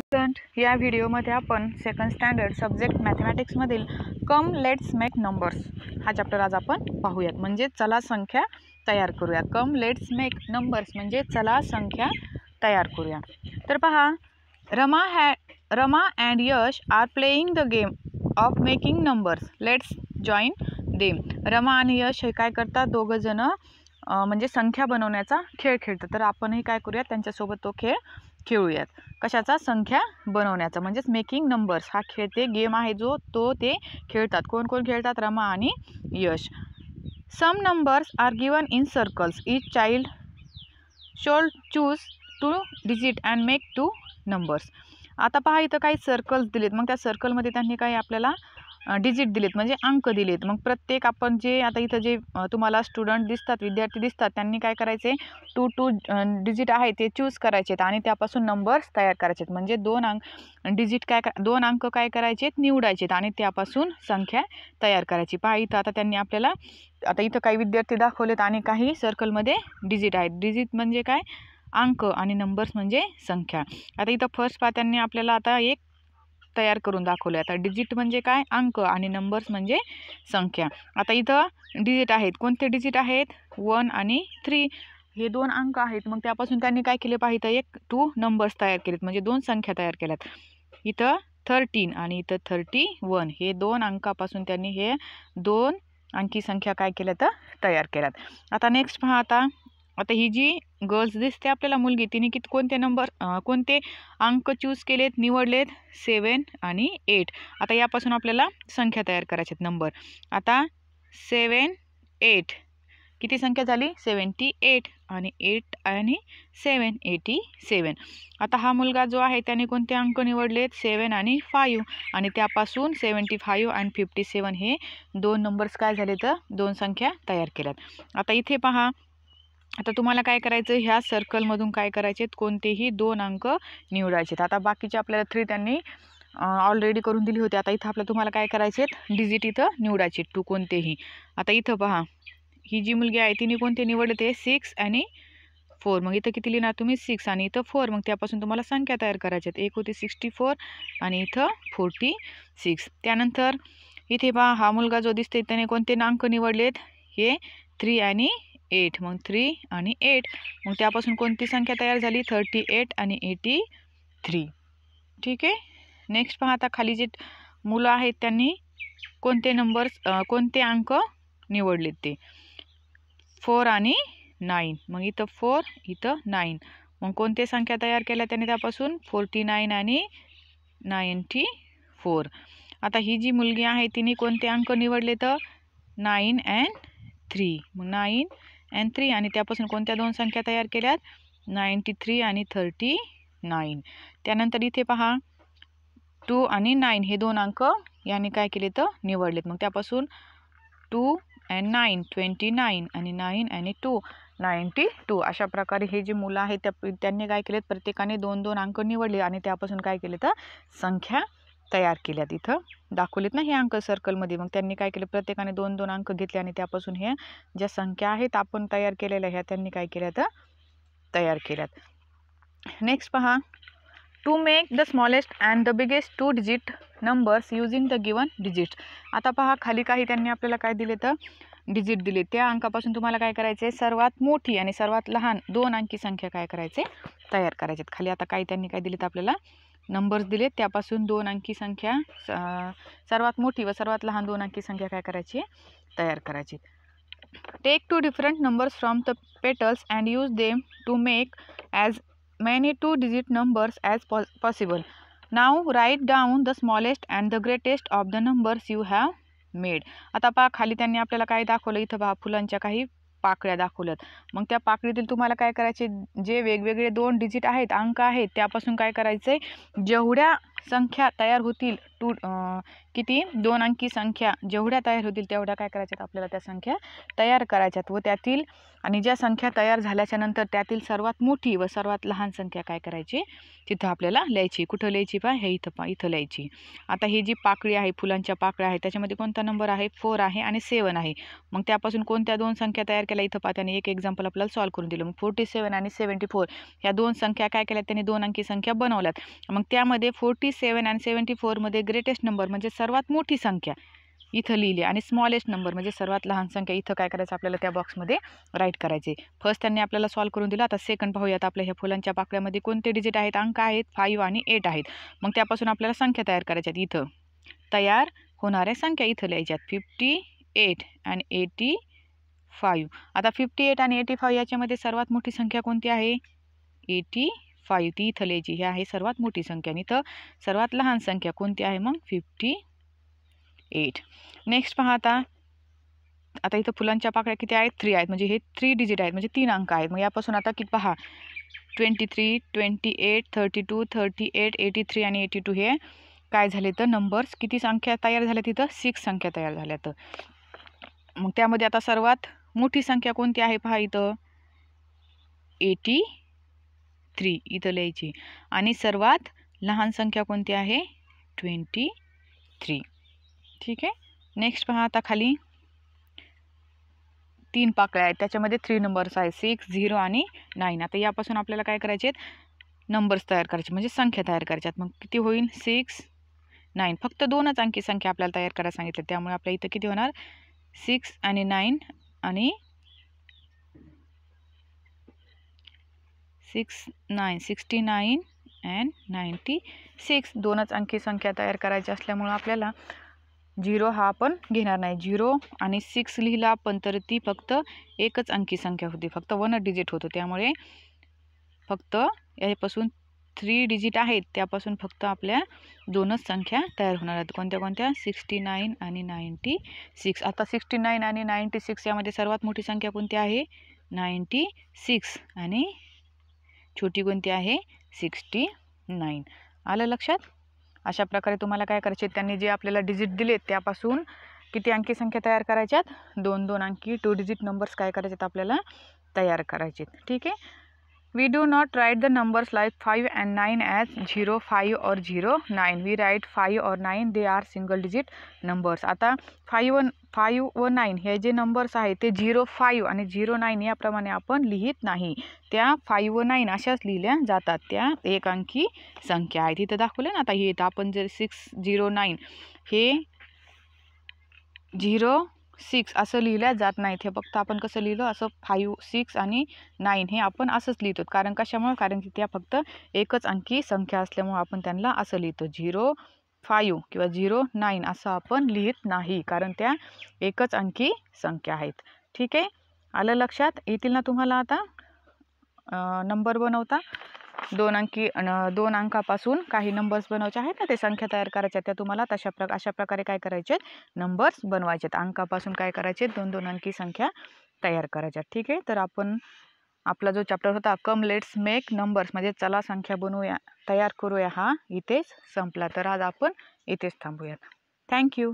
student या व्हिडिओमध्ये आपण सेकंड स्टँडर्ड सब्जेक्ट मॅथमॅटिक्समधील कम लेट्स मेक नंबर्स हा चॅप्टर आज आपण पाहूयात म्हणजे चला संख्या तयार करूया कम लेट्स मेक नंबर्स म्हणजे चला संख्या तयार करूया तर पहा रमा हॅ Rama and Yash are playing the game of making numbers let's join them Rama आणि यश हे काय करतात दोघंजणं म्हणजे संख्या बनवण्याचा खेळ खेळतात तर आपणही काय करूयात त्यांच्यासोबत तो खेळ खेळूयात कशाचा संख्या बनवण्याचा म्हणजेच मेकिंग नंबर्स हा खेळ ते गेम आहे जो तो ते खेळतात कोण कोण खेळतात रमा आणि Yash some numbers are given in circles each child should choose two digit and make two numbers आता पहा इथं काही सर्कल्स दिलेत मग त्या सर्कलमध्ये त्यांनी काही आपल्याला डिजिट दिलेत म्हणजे अंक दिलेत मग प्रत्येक आपण जे आता इथं जे तुम्हाला स्टुडंट दिसतात विद्यार्थी दिसतात त्यांनी काय करायचे टू टू डिजिट आहे ते चूज करायचे आहेत आणि त्यापासून नंबर्स तयार करायचे आहेत म्हणजे दोन अंक डिजिट काय दोन अंक काय करायचे आहेत निवडायचे आणि त्यापासून संख्या तयार करायची पहा इथं आता त्यांनी आपल्याला आता इथं काही विद्यार्थी दाखवलेत आणि काही सर्कलमध्ये डिजिट आहेत डिजिट म्हणजे काय अंक आणि नंबर्स म्हणजे संख्या आता इथं फर्स्ट पहा त्यांनी आपल्याला आता एक तयार करून दाखवले आता डिजिट म्हणजे काय अंक आणि नंबर्स म्हणजे संख्या आता इथं डिजिट आहेत कोणते डिजिट आहेत वन आणि थ्री हे दोन अंक आहेत मग त्यापासून त्यांनी काय केले पाहिजे एक टू नंबर्स तयार केलेत म्हणजे दोन संख्या तयार केल्यात इथं थर्टीन आणि इथं थर्टी वन हे दोन अंकापासून त्यांनी हे दोन अंकी संख्या काय केल्या तर तयार केल्यात आता नेक्स्ट पहा आता आता ही जी गर्ल्स दिसते आपल्याला मुलगी तिने कित कोणते नंबर कोणते अंक चूज केलेत निवडलेत सेवन आणि एट आता यापासून आपल्याला संख्या तयार करायच्यात नंबर आता सेवन एट किती संख्या झाली सेवन्टी एट आणि एट आणि सेवन एटी सेवन आता हा मुलगा जो आहे त्याने कोणते अंक निवडलेत सेवन आणि फाईव्ह आणि त्यापासून सेवन्टी फाईव्ह आणि फिफ्टी सेवन हे दोन नंबर्स काय झाले तर दोन संख्या तयार केल्यात आता इथे पहा आता तुम्हाला काय करायचं ह्या सर्कलमधून काय करायचे कोणतेही दोन अंक निवडायचेत आता बाकीचे आपल्याला थ्री त्यांनी ऑलरेडी करून दिली होती आता इथं आपल्या तुम्हाला काय करायचे डिजिट इथं निवडायचे टू कोणतेही आता इथं पहा ही जी मुलगी आहे तिने कोणते निवडते सिक्स आणि फोर मग इथं किती लिहिणार तुम्ही सिक्स आणि इथं फोर मग त्यापासून तुम्हाला संख्या तयार करायच्यात एक होती सिक्स्टी फोर आणि इथं फोर्टी सिक्स त्यानंतर इथे पहा हा मुलगा जो दिसते त्याने कोणते अंक निवडलेत हे थ्री आणि एट मग थ्री आणि एट मग त्यापासून कोणती संख्या तयार झाली थर्टी एट आणि एटी थ्री ठीक आहे नेक्स्ट पहा आता खाली जे मुलं आहेत त्यांनी कोणते नंबर्स कोणते अंक निवडलेत ते फोर आणि नाईन मग इथं फोर इथं नाईन मग कोणते संख्या तयार केल्या त्याने त्यापासून फोर्टी नाईन आणि नाईन्टी फोर आता ही जी मुलगी आहे तिने कोणते अंक निवडले तर नाईन अँड थ्री मग नाईन अँड थ्री आणि त्यापासून कोणत्या दोन संख्या तयार केल्यात नाईन्टी थ्री आणि थर्टी नाईन त्यानंतर इथे पहा टू आणि नाईन हे दोन अंक याने काय केले तर निवडलेत मग त्यापासून two and nine twenty nine आणि नाईन आणि टू नाईन्टी टू अशा प्रकारे हे जे मुलं आहेत त्या त्यांनी काय केलेत प्रत्येकाने दोन दोन अंक निवडले आणि त्यापासून काय केले तर संख्या तयार केल्यात इथं दाखवलेत ना हे अंक सर्कलमध्ये मग त्यांनी काय केलं प्रत्येकाने दोन दोन अंक घेतले आणि त्यापासून हे ज्या संख्या आहेत आपण तयार केलेल्या ह्या त्यांनी काय केल्या तर तयार केल्यात नेक्स्ट पहा to make the smallest and the biggest two digit numbers in the given digit आता पहा खाली काही त्यांनी आपल्याला काय दिले तर डिजिट दिले त्या अंकापासून तुम्हाला काय करायचे सर्वात मोठी आणि सर्वात लहान दोन अंकी संख्या काय करायचे तयार करायचे खाली आता काही त्यांनी काय तर आपल्याला नंबर्स दिले त्यापासून दोन अंकी संख्या सर्वात मोठी व सर्वात लहान दोन अंकी संख्या काय करायची तयार करायची take two different numbers from the petals and use them to make as many two digit numbers as po possible now write down the smallest and the greatest of the numbers you have made आता पहा खाली त्यांनी आपल्याला काय दाखवलं इथं पहा फुलांच्या काही पाकळ्या दाखवल्यात मग त्या पाकळीतील तुम्हाला काय करायचे जे वेगवेगळे दोन डिजिट आहेत अंक आहेत त्यापासून काय करायचं आहे जेवढ्या संख्या तयार होतील टू किती दोन अंकी संख्या जेवढ्या तयार होतील तेवढ्या काय करायच्यात आपल्याला त्या संख्या तयार करायच्यात व त्यातील आणि ज्या संख्या तयार झाल्याच्या नंतर त्यातील सर्वात मोठी व सर्वात लहान संख्या काय करायची तिथं आपल्याला लिहायची कुठं लिहायची पा हे इथं पा इथं लिहायची आता ही जी पाकळी आहे फुलांच्या पाकळ्या आहे त्याच्यामध्ये कोणता नंबर आहे फोर आहे आणि सेवन आहे मग त्यापासून कोणत्या दोन संख्या तयार केल्या इथं पा त्याने एक एक्झाम्पल आपल्याला सॉल्व्ह करून दिलं मग फोर्टी आणि सेवन्टी फोर ह्या दोन संख्या काय केल्या त्यांनी दोन अंकी संख्या बनवल्यात मग त्यामध्ये फोर्टी सेवन अँड सेवन्टी फोरमध्ये ग्रेटेस्ट नंबर म्हणजे सर्वात मोठी संख्या इथं लिहिली आणि स्मॉलेस्ट नंबर म्हणजे सर्वात लहान संख्या इथं काय करायचं आपल्याला त्या बॉक्समध्ये राईट करायचे फर्स्ट त्यांनी आपल्याला सॉल्व करून दिलं आता सेकंड पाहूयात आपल्या ह्या फुलांच्या पाकळ्यामध्ये कोणते डिजिट आहेत अंक आहेत फाईव्ह आणि एट आहेत मग त्यापासून आपल्याला संख्या तयार करायच्यात इथं तयार होणाऱ्या संख्या इथं लिहायच्यात fifty eight and eighty five आता फिफ्टी एट आणि एटी फाईव्ह याच्यामध्ये सर्वात मोठी संख्या कोणती आहे एटी फाईव्ह ती इथं जी ही आहे सर्वात मोठी संख्या आणि इथं सर्वात लहान संख्या कोणती आहे मग फिफ्टी एट नेक्स्ट पहा आता आता इथं फुलांच्या पाकळ्या किती आहेत थ्री आहेत म्हणजे हे थ्री डिजिट आहेत म्हणजे तीन अंक आहेत मग यापासून आता किती पहा twenty three twenty eight thirty two thirty eight eighty three आणि एटी टू हे काय झाले तर नंबर्स किती संख्या तयार झाल्या तिथं सिक्स संख्या तयार झाल्या तर मग त्यामध्ये आता सर्वात मोठी संख्या कोणती आहे पहा इथं एटी थ्री इथं लिहायची आणि सर्वात लहान संख्या कोणती आहे ट्वेंटी थ्री ठीक आहे नेक्स्ट पहा आता खाली तीन पाकळ्या आहेत त्याच्यामध्ये थ्री नंबर्स आहेत सिक्स झिरो आणि नाईन आता यापासून आपल्याला काय करायचे आहेत नंबर्स तयार करायचे म्हणजे संख्या तयार करायच्यात मग किती होईल सिक्स नाईन फक्त दोनच अंकी संख्या आपल्याला तयार करायला सांगितलं त्यामुळे आपल्या इथं किती होणार सिक्स आणि नाईन आणि six nine sixty nine and ninety six दोनच अंकी संख्या तयार करायची असल्यामुळं आपल्याला झिरो हा आपण घेणार नाही झिरो आणि सिक्स लिहिला आपण तर ती फक्त एकच अंकी संख्या होती फक्त वन डिजिट होतं त्यामुळे फक्त यापासून थ्री डिजिट आहेत त्यापासून फक्त आपल्या दोनच संख्या तयार होणार आहेत कोणत्या कोणत्या सिक्स्टी नाईन आणि नाईन्टी सिक्स आता सिक्स्टी नाईन आणि नाईंटी सिक्स यामध्ये सर्वात मोठी संख्या कोणती आहे नाईंटी सिक्स आणि छोटी कोणती आहे सिक्स्टी नाईन आलं लक्षात अशा प्रकारे तुम्हाला काय करायचे त्यांनी जे आपल्याला डिजिट दिले त्यापासून किती अंकी संख्या तयार करायच्यात दोन दोन अंकी टू डिजिट नंबर्स काय करायचे आपल्याला तयार करायचे ठीक आहे we do not write the numbers like five and nine as zero five or zero nine we write five or nine they are single digit numbers आता फाईव वन फाईव व nine हे जे नंबर्स आहे ते zero five आणि zero nine याप्रमाणे आपण लिहित नाही त्या फाईव्ह व नाईन अशाच लिहिल्या जातात त्या अंकी संख्या आहेत इथं दाखवल्या ना आता हे येतं आपण जर सिक्स झिरो नाईन हे झिरो सिक्स असं लिहिल्या जात नाहीत हे फक्त आपण कसं लिहिलं असं फाईव्ह सिक्स आणि नाईन हे आपण असंच लिहितो कारण कशामुळे कारण की त्या फक्त एकच अंकी संख्या असल्यामुळे आपण त्यांना असं लिहितो झिरो फाईव्ह किंवा झिरो नाईन असं आपण लिहित नाही कारण त्या एकच अंकी संख्या आहेत ठीक आहे आलं लक्षात येतील ना तुम्हाला आता नंबर बनवता दोन अंकी दोन अंकापासून काही नंबर्स बनवायचे आहेत ना ते संख्या तयार करायच्या त्या तुम्हाला तशा प्र अशा प्रकारे काय करायचे नंबर्स बनवायचे आहेत अंकापासून काय करायचे दोन दोन अंकी संख्या तयार करायच्या ठीक आहे तर आपण आपला जो चॅप्टर होता कम लेट्स मेक नंबर्स म्हणजे चला संख्या बनवूया तयार करूया हा इथेच संपला तर आज आपण इथेच थांबूयात थँक्यू